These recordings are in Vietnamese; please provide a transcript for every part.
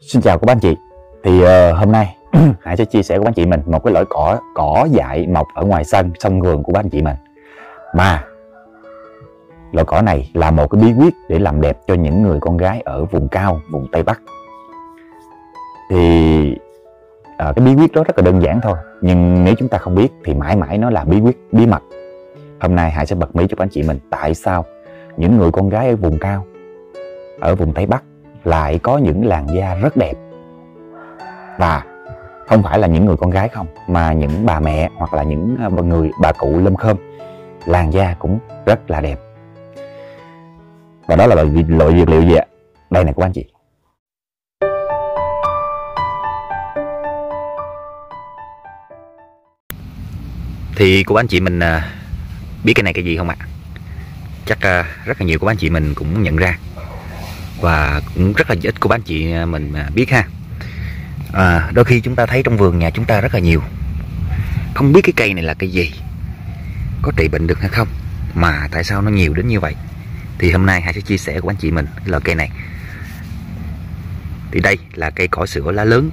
Xin chào các anh chị Thì uh, hôm nay Hải sẽ chia sẻ với anh chị mình một cái loại cỏ cỏ dại mọc ở ngoài sân sân vườn của anh chị mình Mà Loại cỏ này là một cái bí quyết để làm đẹp cho những người con gái ở vùng cao, vùng Tây Bắc Thì à, cái bí quyết đó rất là đơn giản thôi nhưng nếu chúng ta không biết thì mãi mãi nó là bí quyết bí mật hôm nay hải sẽ bật mí cho các anh chị mình tại sao những người con gái ở vùng cao ở vùng tây bắc lại có những làn da rất đẹp và không phải là những người con gái không mà những bà mẹ hoặc là những à, người bà cụ lâm khơm làn da cũng rất là đẹp và đó là loại, loại dược liệu gì ạ đây này của anh chị thì của anh chị mình à, biết cái này cái gì không ạ chắc à, rất là nhiều của anh chị mình cũng nhận ra và cũng rất là ít của anh chị à, mình à, biết ha à, đôi khi chúng ta thấy trong vườn nhà chúng ta rất là nhiều không biết cái cây này là cái gì có trị bệnh được hay không mà tại sao nó nhiều đến như vậy thì hôm nay hãy sẽ chia sẻ của anh chị mình cái loại cây này thì đây là cây cỏ sữa lá lớn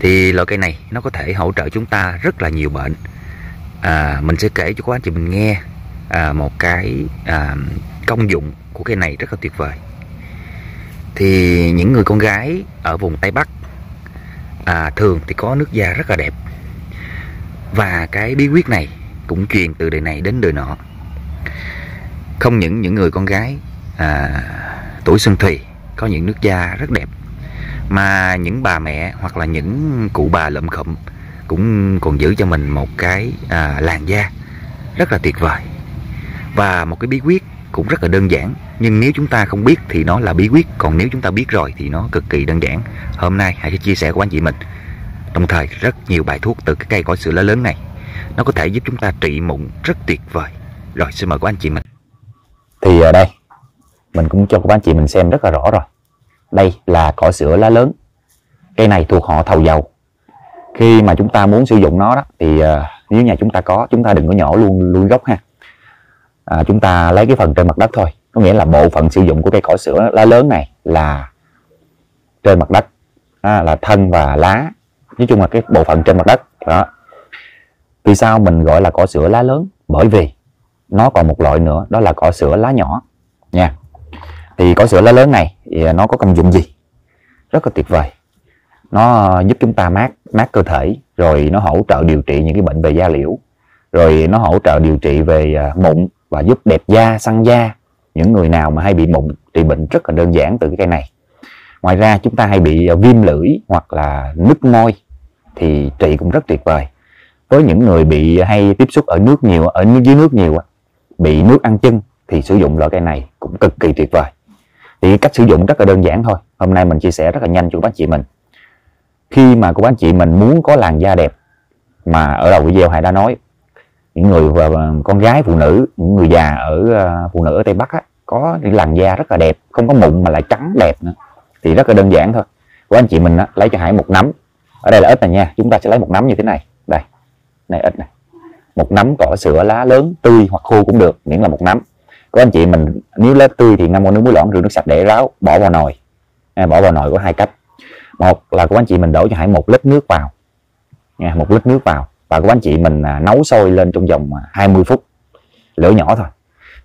thì loại cây này nó có thể hỗ trợ chúng ta rất là nhiều bệnh à, mình sẽ kể cho các anh chị mình nghe à, một cái à, công dụng của cây này rất là tuyệt vời thì những người con gái ở vùng Tây Bắc à, thường thì có nước da rất là đẹp và cái bí quyết này cũng truyền từ đời này đến đời nọ không những những người con gái à, tuổi xuân thùy có những nước da rất đẹp mà những bà mẹ hoặc là những cụ bà lậm khụm cũng còn giữ cho mình một cái à, làn da rất là tuyệt vời và một cái bí quyết cũng rất là đơn giản nhưng nếu chúng ta không biết thì nó là bí quyết còn nếu chúng ta biết rồi thì nó cực kỳ đơn giản hôm nay hãy chia sẻ của anh chị mình đồng thời rất nhiều bài thuốc từ cái cây cỏ sữa lá lớn này nó có thể giúp chúng ta trị mụn rất tuyệt vời rồi xin mời của anh chị mình thì ở à, đây mình cũng cho các anh chị mình xem rất là rõ rồi đây là cỏ sữa lá lớn cây này thuộc họ thầu dầu khi mà chúng ta muốn sử dụng nó đó thì à, nếu nhà chúng ta có chúng ta đừng có nhỏ luôn luôn gốc ha à, chúng ta lấy cái phần trên mặt đất thôi có nghĩa là bộ phận sử dụng của cây cỏ sữa lá lớn này là trên mặt đất à, là thân và lá nói chung là cái bộ phận trên mặt đất đó vì sao mình gọi là cỏ sữa lá lớn bởi vì nó còn một loại nữa đó là cỏ sữa lá nhỏ nha thì cỏ sữa lá lớn này thì nó có công dụng gì rất là tuyệt vời nó giúp chúng ta mát mát cơ thể rồi nó hỗ trợ điều trị những cái bệnh về da liễu rồi nó hỗ trợ điều trị về à, mụn và giúp đẹp da, săn da. Những người nào mà hay bị mụn trị bệnh rất là đơn giản từ cái cây này. Ngoài ra chúng ta hay bị ờ, viêm lưỡi hoặc là nứt môi thì trị cũng rất tuyệt vời. Với những người bị hay tiếp xúc ở nước nhiều, ở dưới nước nhiều, bị nước ăn chân thì sử dụng loại cây này cũng cực kỳ tuyệt vời. Thì cách sử dụng rất là đơn giản thôi. Hôm nay mình chia sẻ rất là nhanh cho các chị mình. Khi mà các bác chị mình muốn có làn da đẹp mà ở đầu video Hải đã nói những người và con gái phụ nữ những người già ở ờ, phụ nữ ở tây bắc á, có những làn da rất là đẹp không có mụn mà lại trắng đẹp nữa thì rất là đơn giản thôi của anh chị mình á, lấy cho hải một nắm ở đây là ít này nha chúng ta sẽ lấy một nắm như thế này đây này ít này một nắm cỏ sữa lá lớn tươi hoặc khô cũng được miễn là một nắm của anh chị mình nếu lá tươi thì ngâm qua nước muối loãng rửa nước sạch để ráo bỏ vào nồi à, bỏ vào nồi có hai cách một là của anh chị mình đổ cho hải một lít nước vào nha một lít nước vào và cô anh chị mình à, nấu sôi lên trong vòng 20 à, phút lửa nhỏ thôi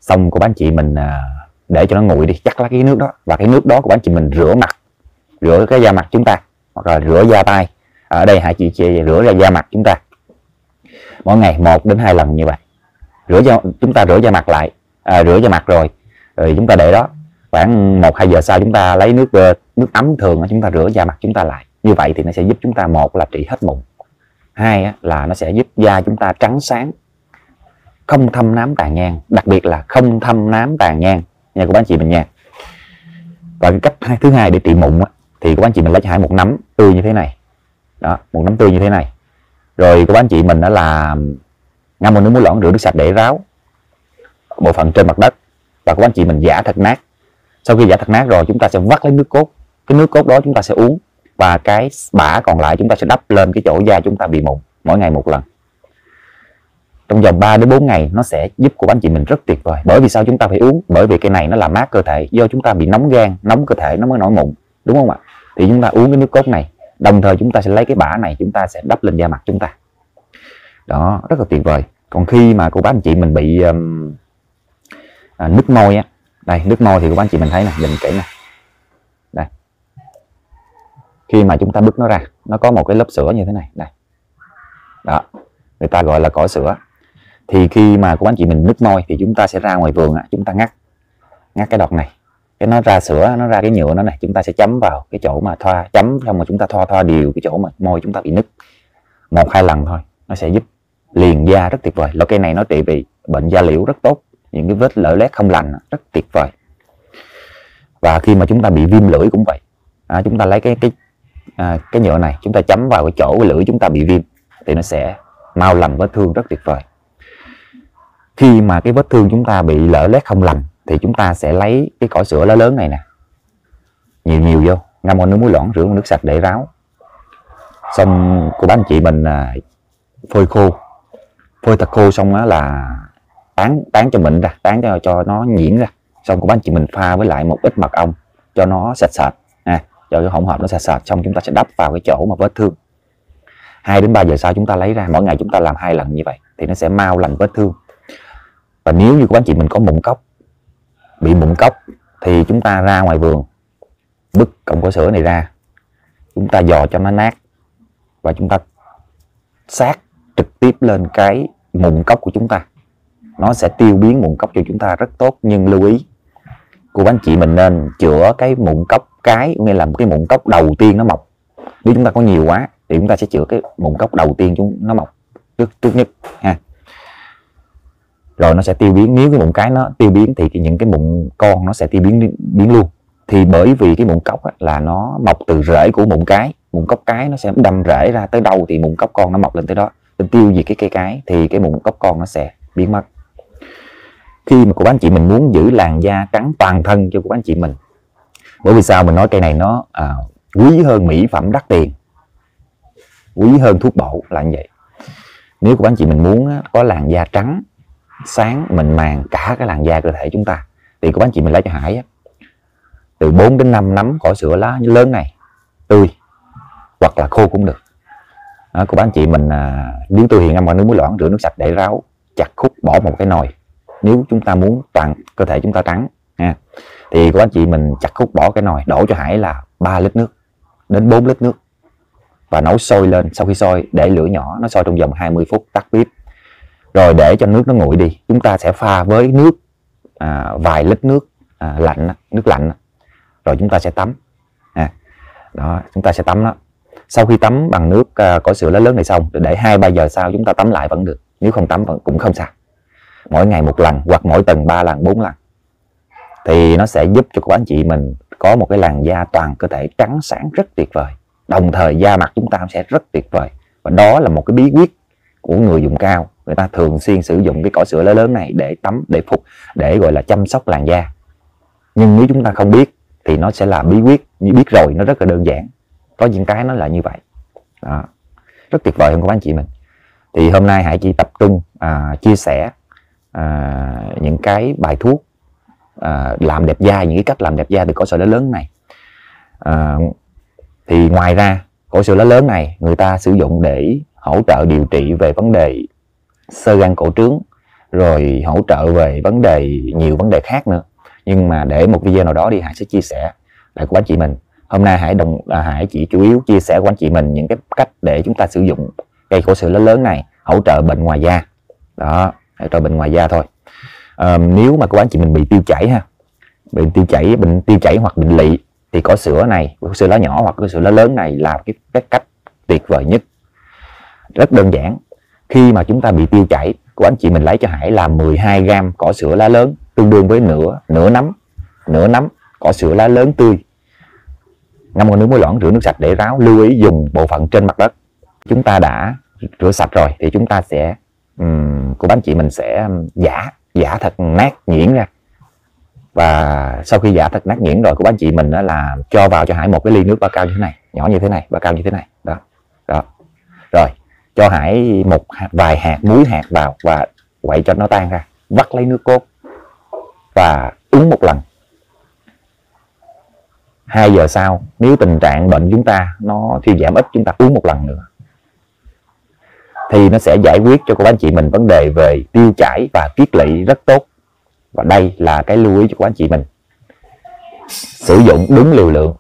xong cô anh chị mình à, để cho nó nguội đi chắc là cái nước đó và cái nước đó của anh chị mình rửa mặt rửa cái da mặt chúng ta hoặc là rửa da tay ở đây hai chị chị rửa ra da mặt chúng ta mỗi ngày một đến hai lần như vậy rửa cho chúng ta rửa da mặt lại à, rửa da mặt rồi rồi chúng ta để đó khoảng một hai giờ sau chúng ta lấy nước ờ, nước ấm thường chúng ta rửa da mặt chúng ta lại như vậy thì nó sẽ giúp chúng ta một là trị hết mụn hai là nó sẽ giúp da chúng ta trắng sáng không thâm nám tàn nhang đặc biệt là không thâm nám tàn nhang nha của bác chị mình nha và cái cách thứ hai để trị mụn thì của bác chị mình lấy hai một nấm tươi như thế này đó một nấm tươi như thế này rồi của bác chị mình đó là ngâm vào nước muối loãng rửa nước sạch để ráo bộ phận trên mặt đất và của bác chị mình giả thật nát sau khi giả thật nát rồi chúng ta sẽ vắt lấy nước cốt cái nước cốt đó chúng ta sẽ uống và cái bã còn lại chúng ta sẽ đắp lên cái chỗ da chúng ta bị mụn mỗi ngày một lần trong vòng 3 đến 4 ngày nó sẽ giúp của anh chị mình rất tuyệt vời bởi vì sao chúng ta phải uống bởi vì cái này nó làm mát cơ thể do chúng ta bị nóng gan nóng cơ thể nó mới nổi mụn đúng không ạ thì chúng ta uống cái nước cốt này đồng thời chúng ta sẽ lấy cái bã này chúng ta sẽ đắp lên da mặt chúng ta đó rất là tuyệt vời còn khi mà cô bác anh chị mình bị um, à, nước môi á đây nước môi thì cô bác anh chị mình thấy nè nhìn kỹ nè khi mà chúng ta bứt nó ra nó có một cái lớp sữa như thế này này đó người ta gọi là cỏ sữa thì khi mà của anh chị mình nứt môi thì chúng ta sẽ ra ngoài vườn chúng ta ngắt ngắt cái đọt này cái nó ra sữa nó ra cái nhựa nó này chúng ta sẽ chấm vào cái chỗ mà thoa chấm xong mà chúng ta thoa thoa đều cái chỗ mà môi chúng ta bị nứt một hai lần thôi nó sẽ giúp liền da rất tuyệt vời loại cây này nó trị bị bệnh da liễu rất tốt những cái vết lở lét không lành rất tuyệt vời và khi mà chúng ta bị viêm lưỡi cũng vậy à, chúng ta lấy cái cái à, cái nhựa này chúng ta chấm vào cái chỗ cái lưỡi chúng ta bị viêm thì nó sẽ mau lành vết thương rất tuyệt vời khi mà cái vết thương chúng ta bị lở lét không lành thì chúng ta sẽ lấy cái cỏ sữa lá lớn này nè nhiều nhiều vô ngâm vào nước muối loãng rửa vào nước sạch để ráo xong cô bác anh chị mình à, phơi khô phơi thật khô xong á là tán tán cho mình ra tán cho, cho nó nhuyễn ra xong cô bác anh chị mình pha với lại một ít mật ong cho nó sạch sạch cho cái hỗn hợp nó sệt sệt xong chúng ta sẽ đắp vào cái chỗ mà vết thương 2 đến 3 giờ sau chúng ta lấy ra mỗi ngày chúng ta làm hai lần như vậy thì nó sẽ mau lành vết thương và nếu như của anh chị mình có mụn cốc bị mụn cốc thì chúng ta ra ngoài vườn bứt cọng cỏ sữa này ra chúng ta dò cho nó nát và chúng ta sát trực tiếp lên cái mụn cốc của chúng ta nó sẽ tiêu biến mụn cốc cho chúng ta rất tốt nhưng lưu ý cô bác chị mình nên chữa cái mụn cốc cái nghĩa là cái mụn cốc đầu tiên nó mọc nếu chúng ta có nhiều quá thì chúng ta sẽ chữa cái mụn cốc đầu tiên chúng nó mọc trước trước nhất ha rồi nó sẽ tiêu biến nếu cái mụn cái nó tiêu biến thì những cái mụn con nó sẽ tiêu biến biến luôn thì bởi vì cái mụn cốc là nó mọc từ rễ của mụn cái mụn cốc cái nó sẽ đâm rễ ra tới đâu thì mụn cốc con nó mọc lên tới đó tiêu diệt cái cây cái thì cái mụn cốc con nó sẽ biến mất khi mà cô bác anh chị mình muốn giữ làn da trắng toàn thân cho cô bác anh chị mình bởi vì sao mình nói cây này nó à, quý hơn mỹ phẩm đắt tiền quý hơn thuốc bổ là như vậy nếu cô bác anh chị mình muốn có làn da trắng sáng mình màng cả cái làn da cơ thể chúng ta thì cô bác anh chị mình lấy cho hải từ 4 đến 5 nắm cỏ sữa lá lớn này tươi hoặc là khô cũng được đó, cô bác anh chị mình à, nếu tôi hiện em vào nước muối loãng rửa nước sạch để ráo chặt khúc bỏ một cái nồi nếu chúng ta muốn toàn cơ thể chúng ta trắng ha thì có anh chị mình chặt khúc bỏ cái nồi đổ cho hải là 3 lít nước đến 4 lít nước và nấu sôi lên sau khi sôi để lửa nhỏ nó sôi trong vòng 20 phút tắt bếp rồi để cho nước nó nguội đi chúng ta sẽ pha với nước à, vài lít nước à, lạnh nước lạnh rồi chúng ta sẽ tắm à, đó chúng ta sẽ tắm đó sau khi tắm bằng nước à, cỏ sữa lá lớn này xong để hai ba giờ sau chúng ta tắm lại vẫn được nếu không tắm vẫn cũng không sao mỗi ngày một lần hoặc mỗi tuần ba lần bốn lần thì nó sẽ giúp cho các anh chị mình có một cái làn da toàn cơ thể trắng sáng rất tuyệt vời đồng thời da mặt chúng ta sẽ rất tuyệt vời và đó là một cái bí quyết của người dùng cao người ta thường xuyên sử dụng cái cỏ sữa lớn lớn này để tắm để phục để gọi là chăm sóc làn da nhưng nếu chúng ta không biết thì nó sẽ là bí quyết như biết rồi nó rất là đơn giản có những cái nó là như vậy đó rất tuyệt vời không các anh chị mình thì hôm nay hãy chỉ tập trung à, chia sẻ à, những cái bài thuốc à, làm đẹp da những cái cách làm đẹp da từ cỏ sợi lá lớn này à, thì ngoài ra cỏ sợi lá lớn này người ta sử dụng để hỗ trợ điều trị về vấn đề sơ gan cổ trướng rồi hỗ trợ về vấn đề nhiều vấn đề khác nữa nhưng mà để một video nào đó đi hải sẽ chia sẻ lại của anh chị mình hôm nay hải đồng à, hải chỉ chủ yếu chia sẻ của anh chị mình những cái cách để chúng ta sử dụng cây cổ sự lớn lớn này hỗ trợ bệnh ngoài da đó rồi bệnh ngoài da thôi à, nếu mà các bạn chị mình bị tiêu chảy ha bị tiêu chảy bệnh tiêu chảy hoặc bệnh lị thì có sữa này có sữa lá nhỏ hoặc có sữa lá lớn này là cái, cái cách tuyệt vời nhất rất đơn giản khi mà chúng ta bị tiêu chảy của anh chị mình lấy cho Hải là 12 gram cỏ sữa lá lớn tương đương với nửa nửa nắm nửa nắm cỏ sữa lá lớn tươi ngâm vào nước muối loãng rửa nước sạch để ráo lưu ý dùng bộ phận trên mặt đất chúng ta đã rửa sạch rồi thì chúng ta sẽ của bánh chị mình sẽ giả giả thật nát nhuyễn ra và sau khi giả thật nát nhuyễn rồi của bánh chị mình đó là cho vào cho hải một cái ly nước ba cao như thế này nhỏ như thế này ba cao như thế này đó đó rồi cho hải một vài hạt muối hạt vào và quậy cho nó tan ra vắt lấy nước cốt và uống một lần hai giờ sau nếu tình trạng bệnh chúng ta nó thiêu giảm ít chúng ta uống một lần nữa thì nó sẽ giải quyết cho cô bác anh chị mình vấn đề về tiêu chảy và kiết lỵ rất tốt và đây là cái lưu ý cho cô bác anh chị mình sử dụng đúng liều lượng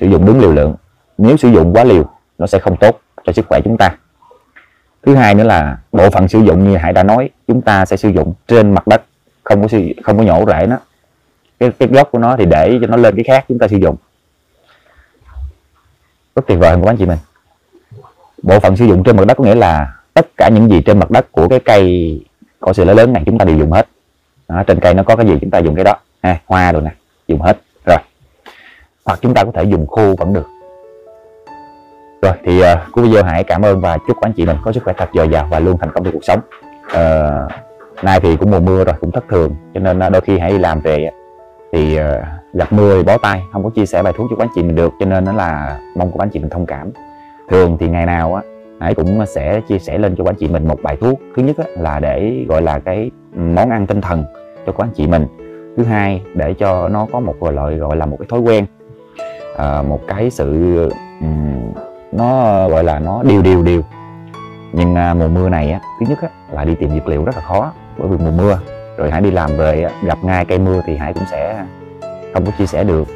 sử dụng đúng liều lượng nếu sử dụng quá liều nó sẽ không tốt cho sức khỏe chúng ta thứ hai nữa là bộ phận sử dụng như hải đã nói chúng ta sẽ sử dụng trên mặt đất không có sử, không có nhổ rễ nó cái, cái gốc của nó thì để cho nó lên cái khác chúng ta sử dụng rất tuyệt vời của các anh chị mình bộ phận sử dụng trên mặt đất có nghĩa là tất cả những gì trên mặt đất của cái cây có sự lớn lớn này chúng ta đều dùng hết đó, trên cây nó có cái gì chúng ta dùng cái đó à, hoa rồi nè dùng hết rồi hoặc chúng ta có thể dùng khô vẫn được rồi thì uh, cuối video hãy cảm ơn và chúc anh chị mình có sức khỏe thật dồi dào và luôn thành công trong cuộc sống uh, nay thì cũng mùa mưa rồi cũng thất thường cho nên uh, đôi khi hãy đi làm về thì uh, gặp mưa thì bó tay không có chia sẻ bài thuốc cho các anh chị mình được cho nên nó là mong các anh chị mình thông cảm thường thì ngày nào á Hải cũng sẽ chia sẻ lên cho các anh chị mình một bài thuốc thứ nhất á, là để gọi là cái món ăn tinh thần cho các anh chị mình thứ hai để cho nó có một loại gọi là một cái thói quen à, một cái sự um, nó gọi là nó điều điều điều nhưng à, mùa mưa này á, thứ nhất á, là đi tìm dược liệu rất là khó bởi vì mùa mưa rồi hãy đi làm về gặp ngay cây mưa thì hải cũng sẽ không có chia sẻ được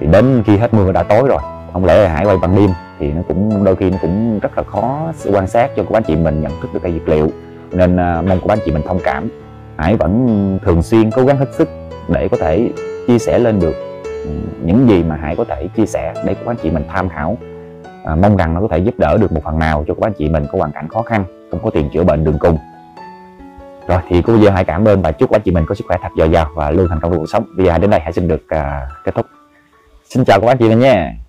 thì đến khi hết mưa đã tối rồi không lẽ hải quay bằng đêm thì nó cũng đôi khi nó cũng rất là khó quan sát cho cô bác chị mình nhận thức được cái dược liệu nên à, mong cô bác chị mình thông cảm hãy vẫn thường xuyên cố gắng hết sức để có thể chia sẻ lên được ừ, những gì mà hải có thể chia sẻ để các anh chị mình tham khảo à, mong rằng nó có thể giúp đỡ được một phần nào cho các anh chị mình có hoàn cảnh khó khăn không có tiền chữa bệnh đường cùng rồi thì cô giờ hãy cảm ơn và chúc các anh chị mình có sức khỏe thật dồi dào và luôn thành công trong cuộc sống bây giờ đến đây hãy xin được à, kết thúc xin chào các anh chị mình nha